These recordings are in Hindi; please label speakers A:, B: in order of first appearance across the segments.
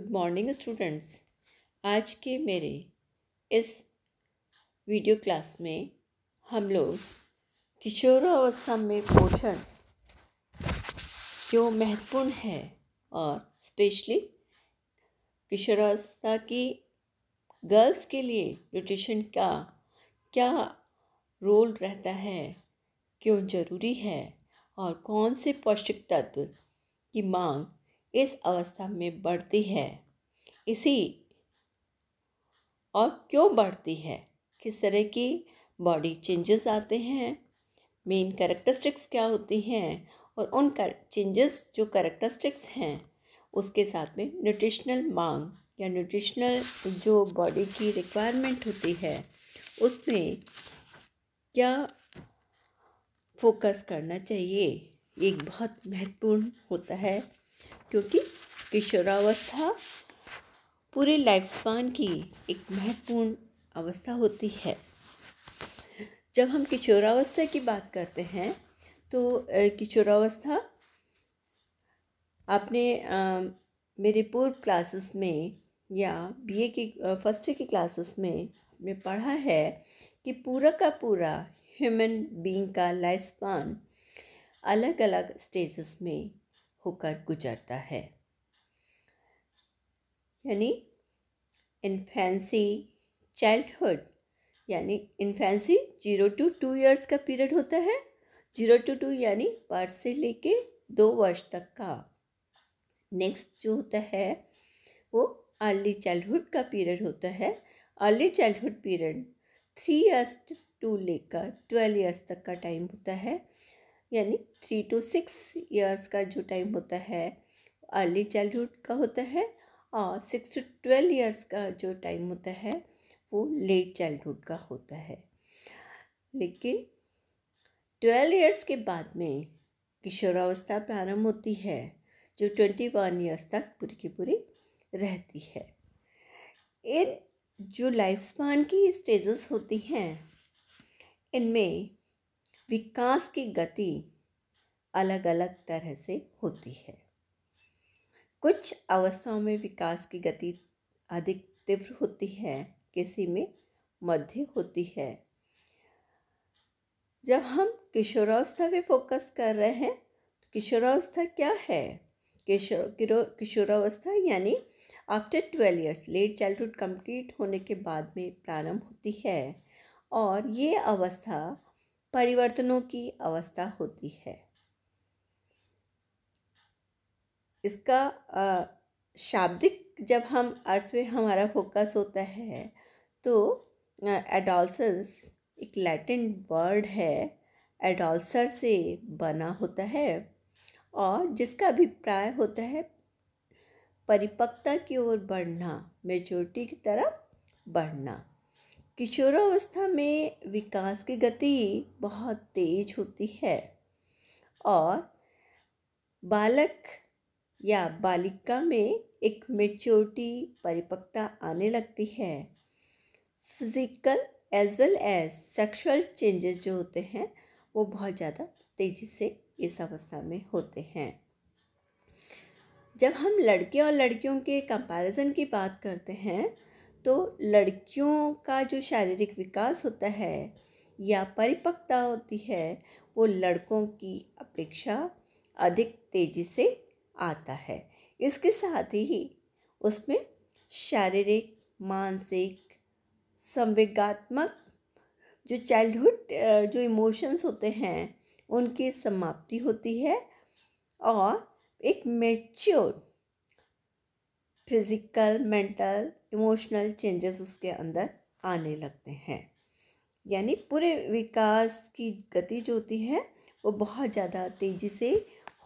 A: गुड मॉर्निंग स्टूडेंट्स आज के मेरे इस वीडियो क्लास में हम लोग किशोरावस्था में पोषण जो महत्वपूर्ण है और स्पेशली किशोरावस्था की गर्ल्स के लिए न्यूट्रिशन का क्या रोल रहता है क्यों ज़रूरी है और कौन से पौष्टिक तत्व की मांग इस अवस्था में बढ़ती है इसी और क्यों बढ़ती है किस तरह की बॉडी चेंजेस आते हैं मेन करेक्टरिस्टिक्स क्या होती हैं और उन चेंजेस जो करेक्टरिस्टिक्स हैं उसके साथ में न्यूट्रिशनल मांग या न्यूट्रिशनल जो बॉडी की रिक्वायरमेंट होती है उसमें क्या फोकस करना चाहिए एक बहुत महत्वपूर्ण होता है क्योंकि किशोरावस्था पूरे लाइफ स्पान की एक महत्वपूर्ण अवस्था होती है जब हम किशोरावस्था की बात करते हैं तो किशोरावस्था आपने आ, मेरे पूर्व क्लासेस में या बीए की फर्स्ट ईयर की क्लासेस में आपने पढ़ा है कि पूरा का पूरा ह्यूमन बीइंग का लाइफ स्पान अलग अलग स्टेजेस में होकर गुजरता है यानी इन्फेंसी चाइल्डहुड यानी infancy zero to two years का पीरियड होता है जीरो टू टू यानी बर्थ से लेके दो वर्ष तक का नेक्स्ट जो होता है वो अर्ली चाइल्डहुड का पीरियड होता है early childhood period three years to लेकर ट्वेल्व इयर्स तक का टाइम होता है यानी थ्री टू सिक्स ईयर्स का जो टाइम होता है अर्ली चाइल्डहुड का होता है और सिक्स टू ट्वेल्व ईयर्स का जो टाइम होता है वो लेट चाइल्डहुड का होता है लेकिन ट्वेल्व ईयर्स के बाद में किशोरावस्था प्रारंभ होती है जो ट्वेंटी वन ईयर्स तक पूरी की पूरी रहती है इन जो लाइफ स्पान की स्टेजेस होती हैं इनमें विकास की गति अलग अलग तरह से होती है कुछ अवस्थाओं में विकास की गति अधिक तीव्र होती है किसी में मध्य होती है जब हम किशोरावस्था पे फोकस कर रहे हैं तो किशोरावस्था क्या है किशोर किशोरावस्था यानी after twelve years late childhood complete होने के बाद में प्रारंभ होती है और ये अवस्था परिवर्तनों की अवस्था होती है इसका शाब्दिक जब हम अर्थ में हमारा फोकस होता है तो एडोलसेंस एक लैटिन वर्ड है एडोल्सर से बना होता है और जिसका अभिप्राय होता है परिपक्वता की ओर बढ़ना मेजोरिटी की तरफ बढ़ना किशोरावस्था में विकास की गति बहुत तेज होती है और बालक या बालिका में एक मेच्योरिटी परिपक्वता आने लगती है physical as well as sexual changes जो होते हैं वो बहुत ज़्यादा तेज़ी से इस अवस्था में होते हैं जब हम लड़के और लड़कियों के कंपैरिजन की बात करते हैं तो लड़कियों का जो शारीरिक विकास होता है या परिपक्वता होती है वो लड़कों की अपेक्षा अधिक तेज़ी से आता है इसके साथ ही उसमें शारीरिक मानसिक संवेगात्मक जो चाइल्डहुड जो इमोशंस होते हैं उनकी समाप्ति होती है और एक mature physical mental emotional changes उसके अंदर आने लगते हैं यानी पूरे विकास की गति जो होती है वो बहुत ज़्यादा तेज़ी से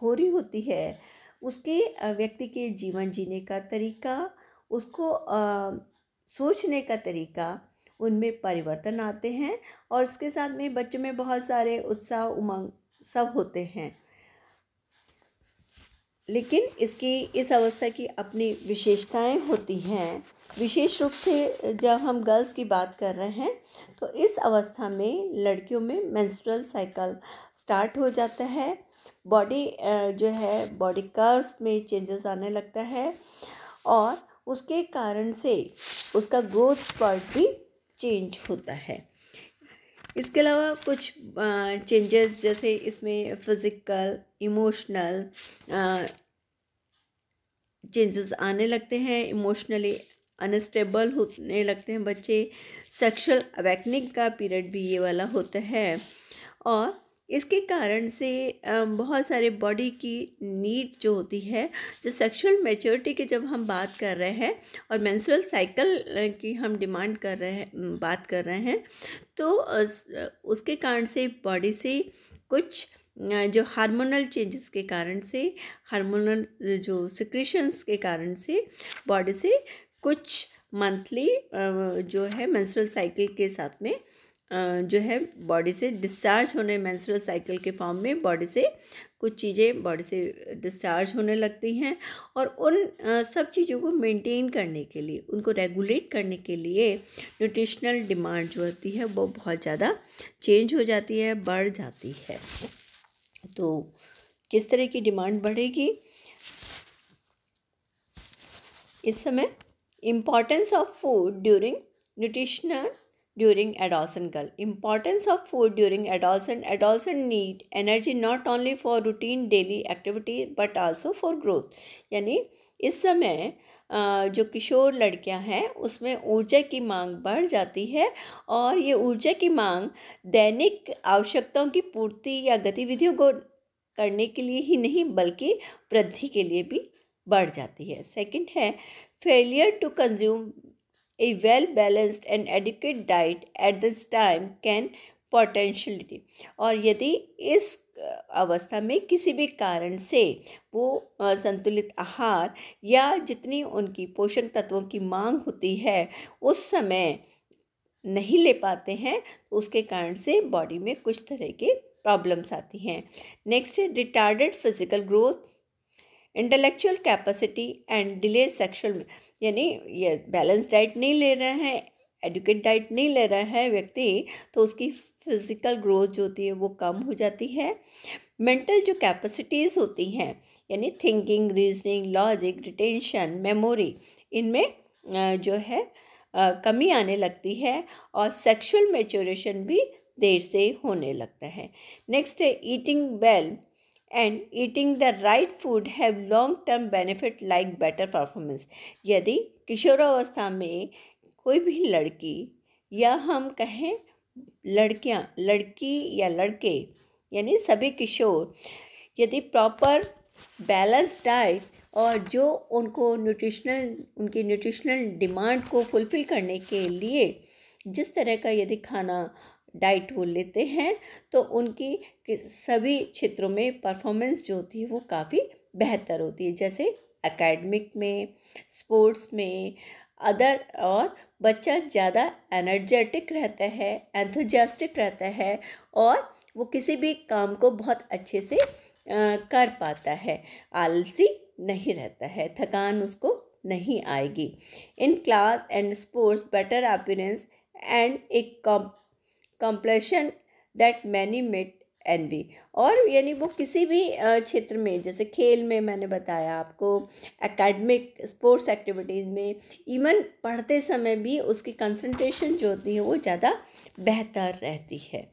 A: हो रही होती है उसके व्यक्ति के जीवन जीने का तरीका उसको आ, सोचने का तरीका उनमें परिवर्तन आते हैं और इसके साथ में बच्चों में बहुत सारे उत्साह उमंग सब होते हैं लेकिन इसकी इस अवस्था की अपनी विशेषताएं होती हैं विशेष रूप से जब हम गर्ल्स की बात कर रहे हैं तो इस अवस्था में लड़कियों में मेंस्ट्रुअल साइकिल स्टार्ट हो जाता है बॉडी जो है बॉडी कर्व्स में चेंजेस आने लगता है और उसके कारण से उसका ग्रोथ स्पर्ट भी चेंज होता है इसके अलावा कुछ चेंजेस जैसे इसमें फिज़िकल इमोशनल चेंजेस आने लगते हैं इमोशनली अनस्टेबल होने लगते हैं बच्चे सेक्सुअल अवैकनिक का पीरियड भी ये वाला होता है और इसके कारण से बहुत सारे बॉडी की नीड जो होती है जो सेक्सुअल मेच्योरिटी की जब हम बात कर रहे हैं और मेंस्ट्रुअल साइकिल की हम डिमांड कर रहे हैं बात कर रहे हैं तो उसके कारण से बॉडी से कुछ जो हार्मोनल चेंजेस के कारण से हार्मोनल जो सिक्रेशंस के कारण से बॉडी से कुछ मंथली जो है मेंस्ट्रुअल साइकिल के साथ में जो है बॉडी से डिस्चार्ज होने मेंस्ट्रुअल साइकिल के फॉर्म में बॉडी से कुछ चीज़ें बॉडी से डिस्चार्ज होने लगती हैं और उन सब चीज़ों को मेंटेन करने के लिए उनको रेगुलेट करने के लिए न्यूट्रिशनल डिमांड जो होती है वो बहुत ज़्यादा चेंज हो जाती है बढ़ जाती है तो किस तरह की डिमांड बढ़ेगी इस समय importance of food during nutritional during adolescent girl importance of food during adolescent adolescent need energy not only for routine daily activity but also for growth यानी इस समय जो किशोर लड़कियां हैं उसमें ऊर्जा की मांग बढ़ जाती है और ये ऊर्जा की मांग दैनिक आवश्यकताओं की पूर्ति या गतिविधियों को करने के लिए ही नहीं बल्कि वृद्धि के लिए भी बढ़ जाती है सेकंड है Failure to consume a well balanced and adequate diet at this time can पोटेंशलिटी और यदि इस अवस्था में किसी भी कारण से वो संतुलित आहार या जितनी उनकी पोषण तत्वों की मांग होती है उस समय नहीं ले पाते हैं तो उसके कारण से बॉडी में कुछ तरह के प्रॉब्लम्स आती हैं next retarded physical growth intellectual capacity and delay sexual यानी ये बैलेंस डाइट नहीं ले रहे हैं एडुकेट डाइट नहीं ले रहा है व्यक्ति तो उसकी फिज़िकल ग्रोथ जो होती है वो कम हो जाती है मेंटल जो कैपेसिटीज़ होती हैं यानी thinking reasoning logic retention memory इनमें जो है कमी आने लगती है और सेक्सुअल मेचोरेशन भी देर से होने लगता है नेक्स्ट है eating well and eating the right food have long term benefit like better performance यदि किशोरावस्था में कोई भी लड़की या हम कहें लड़कियां लड़की या लड़के यानी सभी किशोर यदि प्रॉपर बैलेंस डाइट और जो उनको न्यूट्रिशनल उनकी न्यूट्रिशनल डिमांड को फुलफ़िल करने के लिए जिस तरह का यदि खाना डाइट वो लेते हैं तो उनकी सभी क्षेत्रों में परफॉर्मेंस जो होती है वो काफ़ी बेहतर होती है जैसे एकेडमिक में स्पोर्ट्स में अदर और बच्चा ज़्यादा एनर्जेटिक रहता है एंथोजेस्टिक रहता है और वो किसी भी काम को बहुत अच्छे से कर पाता है आलसी नहीं रहता है थकान उसको नहीं आएगी in class and sports better appearance and एक complexion that many met an be और यानी वो किसी भी क्षेत्र में जैसे खेल में मैंने बताया आपको एकेडमिक स्पोर्ट्स एक्टिविटीज़ में इवन पढ़ते समय भी उसकी कंसंट्रेशन जो होती है वो ज़्यादा बेहतर रहती है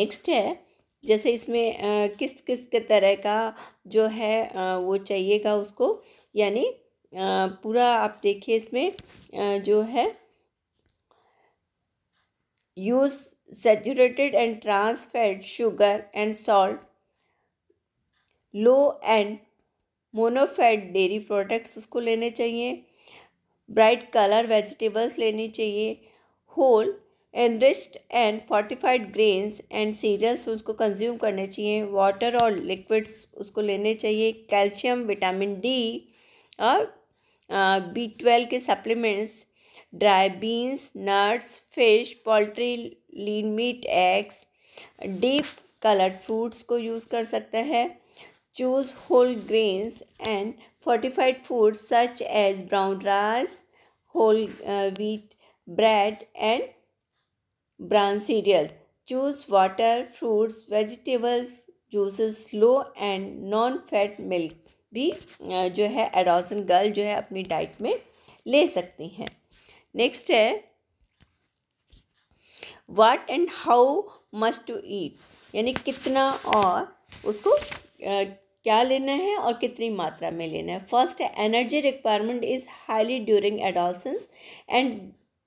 A: नेक्स्ट है जैसे इसमें किस किस के तरह का जो है वो चाहिएगा उसको यानी पूरा आप देखिए इसमें जो है use saturated and trans sugar and salt low and monofat dairy products उसको लेने चाहिए ब्राइट कलर वेजिटेबल्स लेनी चाहिए whole enriched and fortified grains and cereals उसको कंज्यूम करने चाहिए वाटर और लिक्विड्स उसको लेने चाहिए कैल्शियम विटामिन डी और बी ट्वेल्व के supplements dry beans nuts fish poultry lean meat eggs deep coloured fruits को यूज़ कर सकता है choose whole grains and fortified food such as brown rice whole wheat bread and brown cereal choose water fruits vegetable juices low and non fat milk भी जो है एडोसन गर्ल जो है अपनी डाइट में ले सकती हैं नेक्स्ट है what and how must to eat यानी कितना और उसको क्या लेना है और कितनी मात्रा में लेना है फर्स्ट है energy requirement is highly during adolescence and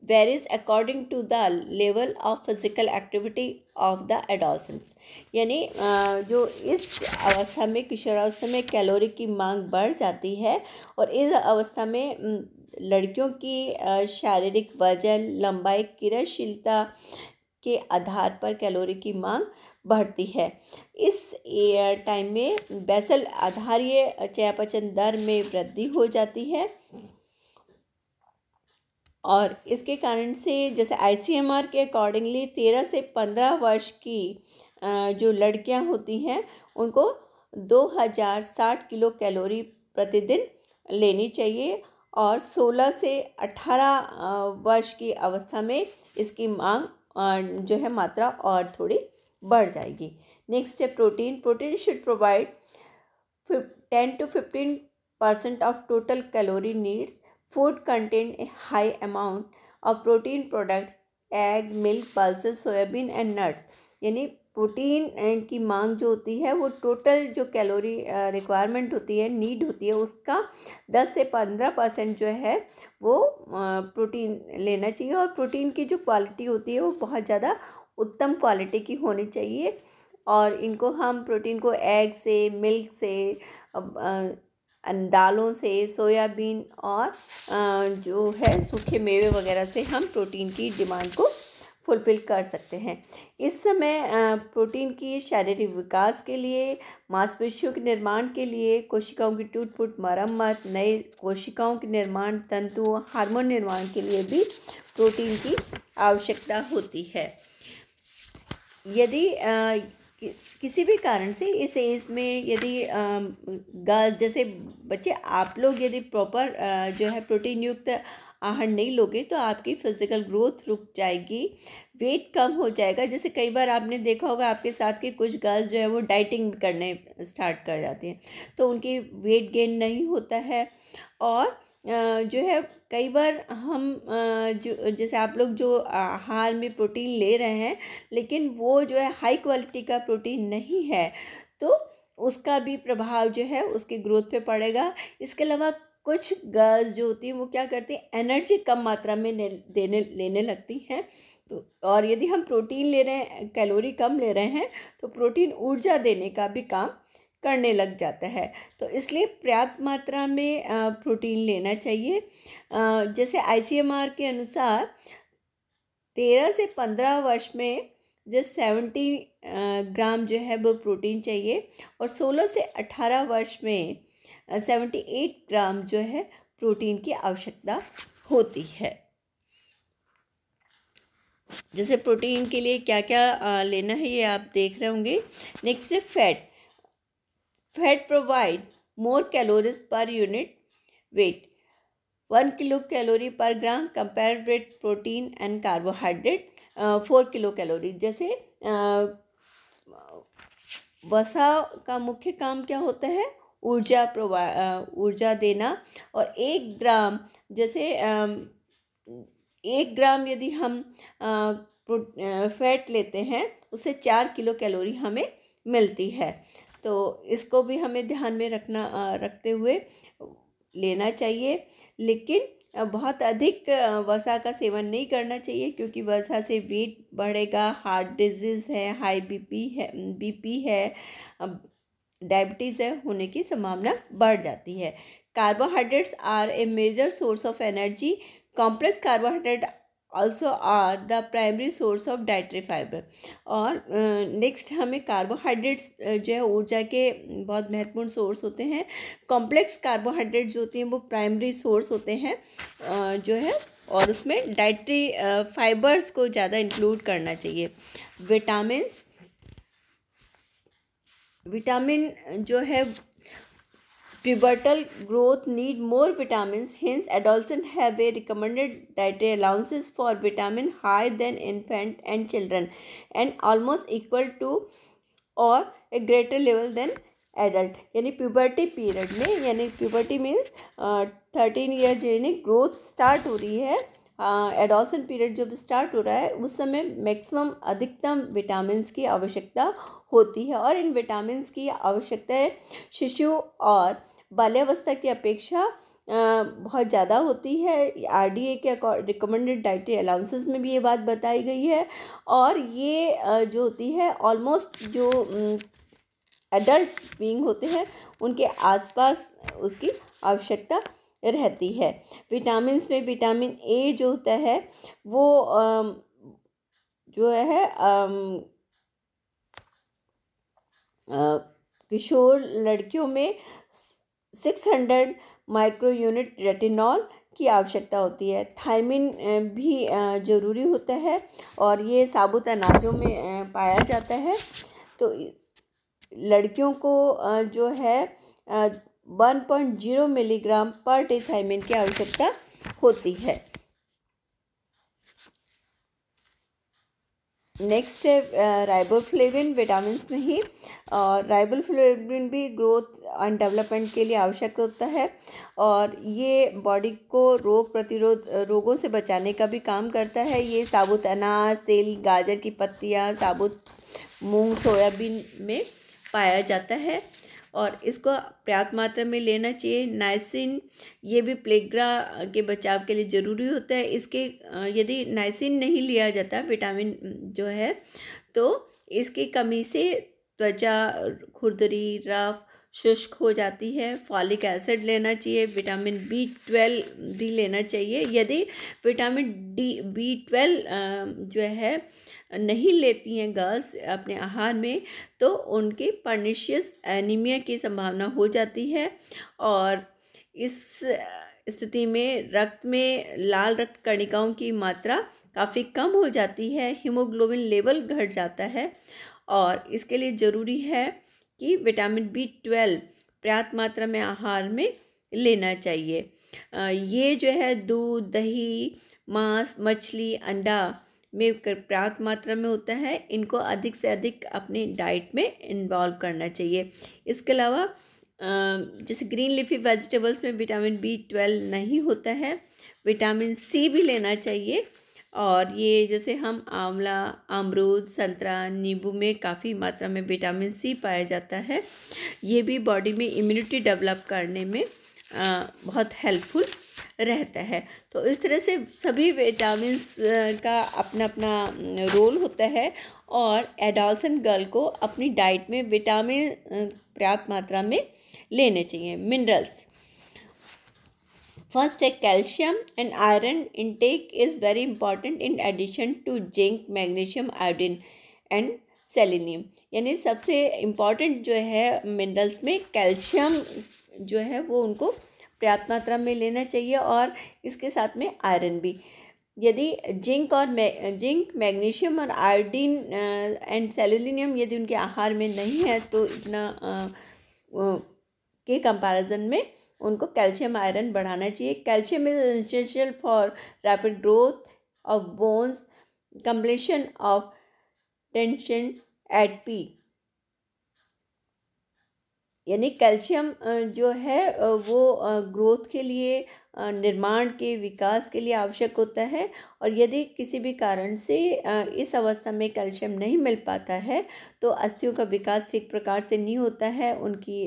A: varies according to the level of physical activity of the adolescence यानी जो इस अवस्था में किशोरावस्था में कैलोरी की मांग बढ़ जाती है और इस अवस्था में लड़कियों की शारीरिक वजन लंबाई क्रियाशीलता के आधार पर कैलोरी की मांग बढ़ती है इस टाइम में बेसल आधारीय चयापचन दर में वृद्धि हो जाती है और इसके कारण से जैसे आई के अकॉर्डिंगली तेरह से पंद्रह वर्ष की जो लड़कियां होती हैं उनको दो हज़ार साठ किलो कैलोरी प्रतिदिन लेनी चाहिए और 16 से 18 वर्ष की अवस्था में इसकी मांग जो है मात्रा और थोड़ी बढ़ जाएगी नेक्स्ट है protein protein should provide ten to fifteen percent of total calorie needs food content a high amount of protein products egg milk pulse soybean and nuts यानी प्रोटीन की मांग जो होती है वो टोटल जो कैलोरी रिक्वायरमेंट होती है नीड होती है उसका दस से पंद्रह परसेंट जो है वो प्रोटीन लेना चाहिए और प्रोटीन की जो क्वालिटी होती है वो बहुत ज़्यादा उत्तम क्वालिटी की होनी चाहिए और इनको हम प्रोटीन को एग से मिल्क से दालों से सोयाबीन और जो है सूखे मेवे वगैरह से हम प्रोटीन की डिमांड को फुलफिल कर सकते हैं इस समय प्रोटीन की शारीरिक विकास के लिए मांसपेशियों के निर्माण के लिए कोशिकाओं की टूट फूट मरम्मत नए कोशिकाओं के निर्माण तंतु हार्मोन निर्माण के लिए भी प्रोटीन की आवश्यकता होती है यदि कि, किसी भी कारण से इस एज में यदि गर्ल्स जैसे बच्चे आप लोग यदि प्रॉपर जो है प्रोटीन युक्त आहार नहीं लोगे तो आपकी फिज़िकल ग्रोथ रुक जाएगी वेट कम हो जाएगा जैसे कई बार आपने देखा होगा आपके साथ के कुछ गर्ल्स जो है वो डाइटिंग करने स्टार्ट कर जाती हैं तो उनकी वेट गेन नहीं होता है और जो है कई बार हम जो जैसे आप लोग जो आहार में प्रोटीन ले रहे हैं लेकिन वो जो है हाई क्वालिटी का प्रोटीन नहीं है तो उसका भी प्रभाव जो है उसके ग्रोथ पे पड़ेगा इसके अलावा कुछ गर्ल्स जो होती हैं वो क्या करती हैं एनर्जी कम मात्रा में देने लेने लगती हैं तो और यदि हम प्रोटीन ले रहे हैं कैलोरी कम ले रहे हैं तो प्रोटीन ऊर्जा देने का भी काम करने लग जाता है तो इसलिए पर्याप्त मात्रा में प्रोटीन लेना चाहिए जैसे आई के अनुसार तेरह से पंद्रह वर्ष में जस्ट सेवेंटी ग्राम जो है वो प्रोटीन चाहिए और सोलह से अठारह वर्ष में सेवेंटी एट ग्राम जो है प्रोटीन की आवश्यकता होती है जैसे प्रोटीन के लिए क्या क्या लेना है ये आप देख रहे होंगे नेक्स्ट है fat fat provide more calories per unit weight one kilo calorie per gram compare with protein and carbohydrate four kilo calorie जैसे वसा का मुख्य काम क्या होता है ऊर्जा प्रोवा ऊर्जा देना और एक ग्राम जैसे एक ग्राम यदि हम फैट लेते हैं उससे चार किलो कैलोरी हमें मिलती है तो इसको भी हमें ध्यान में रखना रखते हुए लेना चाहिए लेकिन बहुत अधिक वसा का सेवन नहीं करना चाहिए क्योंकि वसा से वेट बढ़ेगा हार्ट डिजीज़ है हाई बीपी है बीपी है डायबिटीज़ है होने की संभावना बढ़ जाती है carbohydrates are a major source of energy complex carbohydrate also are the primary source of dietary fibre और नेक्स्ट uh, हमें कार्बोहाइड्रेट्स जो है ऊर्जा के बहुत महत्वपूर्ण सोर्स होते हैं कॉम्प्लेक्स कार्बोहाइड्रेट जो होते हैं वो प्राइमरी सोर्स होते हैं uh, जो है और उसमें डाइट्री फाइबर्स uh, को ज़्यादा इंक्लूड करना चाहिए विटामिन्स विटामिन जो है pubertal growth need more vitamin hence adolescent have a recommended dietary allowances for vitamin high than infant and children and almost equal to or a greater level than adult यानी प्यूबर्टी पीरियड में यानी प्यूबर्टी मीन्स थर्टीन ईयर जो यानी ग्रोथ स्टार्ट हो रही है हाँ, एडोलसेंट पीरियड जब स्टार्ट हो रहा है उस समय मैक्सिमम अधिकतम विटामिन की आवश्यकता होती है और इन विटामिन की आवश्यकता शिशु और बाल्यावस्था की अपेक्षा बहुत ज़्यादा होती है आरडीए के रिकमेंडेड डाइटरी अलाउंसेस में भी ये बात बताई गई है और ये जो होती है ऑलमोस्ट जो एडल्ट बींग होते हैं उनके आसपास उसकी आवश्यकता रहती है विटामिन में विटामिन ए जो होता है वो जो है किशोर लड़कियों में six hundred micro unit retinol की आवश्यकता होती है थाइमिन भी ज़रूरी होता है और ये साबुत अनाजों में पाया जाता है तो लड़कियों को जो है 1.0 मिलीग्राम पर डे थायमिन की आवश्यकता होती है नेक्स्ट है राइबोफ्लेविन विटामिन में ही और राइबोफ्लेविन भी ग्रोथ एंड डेवलपमेंट के लिए आवश्यक होता है और ये बॉडी को रोग प्रतिरोध रोगों से बचाने का भी काम करता है ये साबुत अनाज तेल गाजर की पत्तियाँ साबुत मूंग सोयाबीन में पाया जाता है और इसको पर्याप्त मात्रा में लेना चाहिए नाइसिन ये भी प्लेग्रा के बचाव के लिए ज़रूरी होता है इसके यदि नाइसिन नहीं लिया जाता विटामिन जो है तो इसकी कमी से त्वचा खुरदरी राफ शुष्क हो जाती है फॉलिक एसिड लेना चाहिए विटामिन बी ट्वेल्व भी लेना चाहिए यदि विटामिन डी बी ट्वेल्व जो है नहीं लेती हैं गर्ल्स अपने आहार में तो उनके पर्निशियस एनीमिया की संभावना हो जाती है और इस स्थिति में रक्त में लाल रक्त कणिकाओं की मात्रा काफ़ी कम हो जाती है हीमोग्लोबिन लेवल घट जाता है और इसके लिए ज़रूरी है कि विटामिन बी ट्वेल्व पर्याप्त मात्रा में आहार में लेना चाहिए ये जो है दूध दही मांस मछली अंडा में पर्याप्त मात्रा में होता है इनको अधिक से अधिक अपनी डाइट में इन्वॉल्व करना चाहिए इसके अलावा जैसे ग्रीन लिफी वेजिटेबल्स में विटामिन बी ट्वेल्व नहीं होता है विटामिन सी भी लेना चाहिए और ये जैसे हम आंवला अमरूद संतरा नींबू में काफ़ी मात्रा में विटामिन सी पाया जाता है ये भी बॉडी में इम्यूनिटी डेवलप करने में आ, बहुत हेल्पफुल रहता है तो इस तरह से सभी विटामिन का अपना अपना रोल होता है और एडल्सन गर्ल को अपनी डाइट में विटामिन पर्याप्त मात्रा में लेने चाहिए मिनरल्स फ़र्स्ट है calcium and iron intake is very important in addition to zinc magnesium iodine and selenium यानी सबसे इम्पॉर्टेंट जो है मिनरल्स में कैल्शियम जो है वो उनको पर्याप्त मात्रा में लेना चाहिए और इसके साथ में आयरन भी यदि जिंक और मै, जिंक मैग्नीशियम और आयोडीन एंड सेलिनियम यदि उनके आहार में नहीं है तो इतना आ, uh, आ, के कंपैरिजन में उनको कैल्शियम आयरन बढ़ाना चाहिए calcium is essential for rapid growth of bones completion of tension at P यानी कैल्शियम जो है वो ग्रोथ के लिए निर्माण के विकास के लिए आवश्यक होता है और यदि किसी भी कारण से इस अवस्था में कैल्शियम नहीं मिल पाता है तो अस्थियों का विकास ठीक प्रकार से नहीं होता है उनकी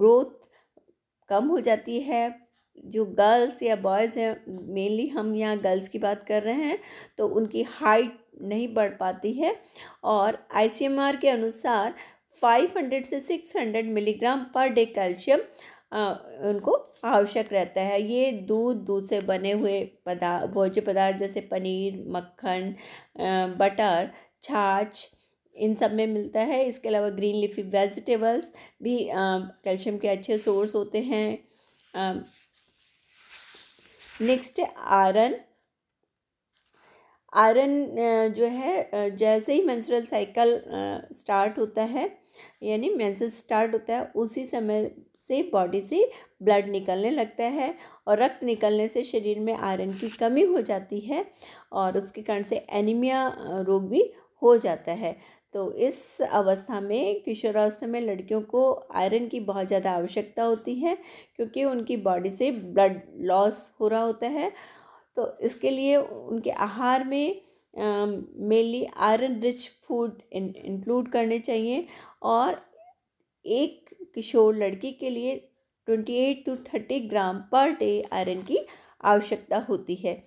A: ग्रोथ कम हो जाती है जो गर्ल्स या बॉयज़ हैं मेनली हम यहाँ गर्ल्स की बात कर रहे हैं तो उनकी हाइट नहीं बढ़ पाती है और आई के अनुसार 500 से 600 मिलीग्राम पर डे कैल्शियम उनको आवश्यक रहता है ये दूध दूध से बने हुए पदार्थ भोज्य पदार्थ जैसे पनीर मक्खन बटर छाछ इन सब में मिलता है इसके अलावा ग्रीन लिफी वेजिटेबल्स भी कैल्शियम के अच्छे सोर्स होते हैं नेक्स्ट आयरन आयरन जो है जैसे ही मेंस्ट्रुअल साइकिल स्टार्ट होता है यानी मेंसेस स्टार्ट होता है उसी समय से बॉडी से ब्लड निकलने लगता है और रक्त निकलने से शरीर में आयरन की कमी हो जाती है और उसके कारण से एनीमिया रोग भी हो जाता है तो इस अवस्था में किशोरावस्था में लड़कियों को आयरन की बहुत ज़्यादा आवश्यकता होती है क्योंकि उनकी बॉडी से ब्लड लॉस हो रहा होता है तो इसके लिए उनके आहार में mainly iron rich food include करने चाहिए और एक किशोर लड़की के लिए twenty eight to thirty gram per day iron की आवश्यकता होती है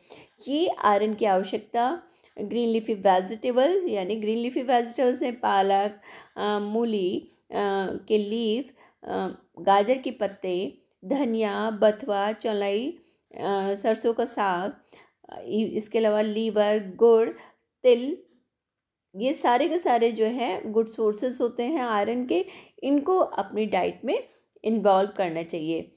A: ये आयरन की आवश्यकता ग्रीन लीफी वेजिटेबल्स यानी ग्रीन लीफी वेजिटेबल्स हैं पालक मूली के लीफ गाजर के पत्ते धनिया बथुआ चौलाई सरसों का साग इसके अलावा लीवर गुड़ तिल ये सारे के सारे जो है गुड सोर्सेस होते हैं आयरन के इनको अपनी डाइट में इन्वॉल्व करना चाहिए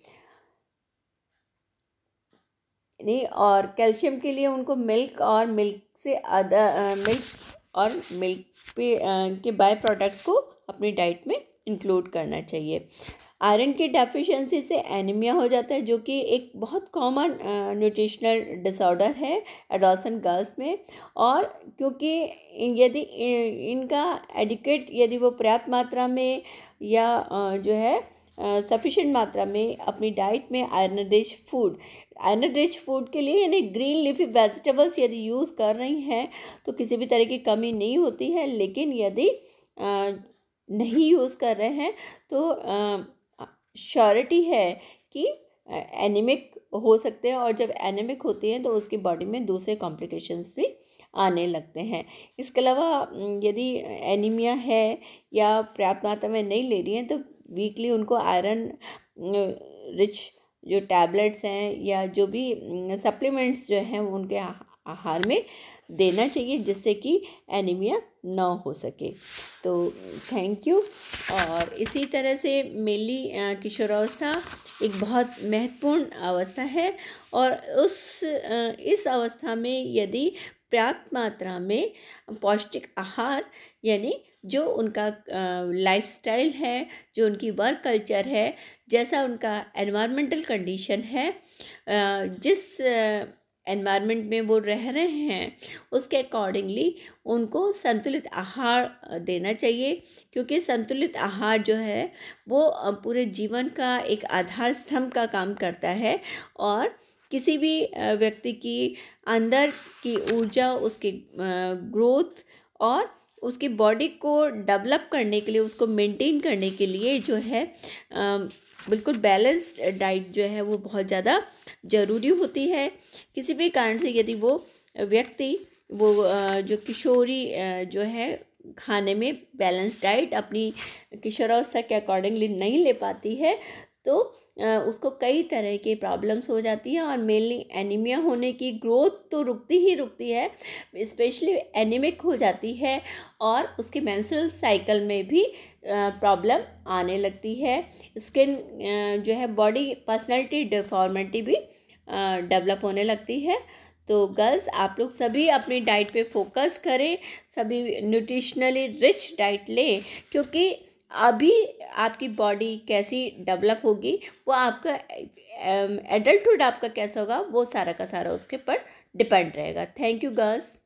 A: नहीं और कैल्शियम के लिए उनको मिल्क और मिल्क से आधा मिल्क और मिल्क पे आ, के बाय प्रोडक्ट्स को अपनी डाइट में इंक्लूड करना चाहिए आयरन की डेफिशिएंसी से एनीमिया हो जाता है जो कि एक बहुत कॉमन न्यूट्रिशनल डिसऑर्डर है एडोलसन गर्ल्स में और क्योंकि यदि इनका एडिकेट यदि वो पर्याप्त मात्रा में या जो है सफिशेंट मात्रा में अपनी डाइट में iron rich food iron rich food के लिए यानी ग्रीन लिफी वेजिटेबल्स यदि यूज़ कर रही हैं तो किसी भी तरह की कमी नहीं होती है लेकिन यदि नहीं यूज़ कर रहे हैं तो श्योरिटी है कि एनिमिक हो सकते हैं और जब एनिमिक होती हैं तो उसकी बॉडी में दूसरे कॉम्प्लिकेशंस भी आने लगते हैं इसके अलावा यदि एनीमिया है या पर्याप्त मात्रा में नहीं ले रही हैं तो वीकली उनको आयरन रिच जो टैबलेट्स हैं या जो भी सप्लीमेंट्स mm, जो हैं वो उनके आहार में देना चाहिए जिससे कि एनीमिया ना हो सके तो थैंक यू और इसी तरह से मेली किशोरावस्था एक बहुत महत्वपूर्ण अवस्था है और उस इस अवस्था में यदि पर्याप्त मात्रा में पौष्टिक आहार यानी जो उनका लाइफ स्टाइल है जो उनकी वर्क कल्चर है जैसा उनका एनवायरमेंटल कंडीशन है जिस एनवायरमेंट में वो रह रहे हैं उसके अकॉर्डिंगली उनको संतुलित आहार देना चाहिए क्योंकि संतुलित आहार जो है वो पूरे जीवन का एक आधार स्तंभ का काम करता है और किसी भी व्यक्ति की अंदर की ऊर्जा उसके ग्रोथ और उसकी बॉडी को डेवलप करने के लिए उसको मेंटेन करने के लिए जो है बिल्कुल बैलेंस्ड डाइट जो है वो बहुत ज़्यादा ज़रूरी होती है किसी भी कारण से यदि वो व्यक्ति वो जो किशोरी जो है खाने में बैलेंस डाइट अपनी किशोरावस्था के अकॉर्डिंगली नहीं ले पाती है तो उसको कई तरह के प्रॉब्लम्स हो जाती है और मेनली एनीमिया होने की ग्रोथ तो रुकती ही रुकती है स्पेशली एनीमिक हो जाती है और उसके मैंसुरल साइकिल में भी प्रॉब्लम आने लगती है स्किन जो है बॉडी पर्सनैलिटी डिफॉर्मिटी भी डेवलप होने लगती है तो गर्ल्स आप लोग सभी अपनी डाइट पे फोकस करें सभी न्यूट्रिशनली रिच डाइट लें क्योंकि अभी आपकी बॉडी कैसी डेवलप होगी वो आपका एडल्टहुड आपका कैसा होगा वो सारा का सारा उसके ऊपर डिपेंड रहेगा थैंक यू गर्ल्स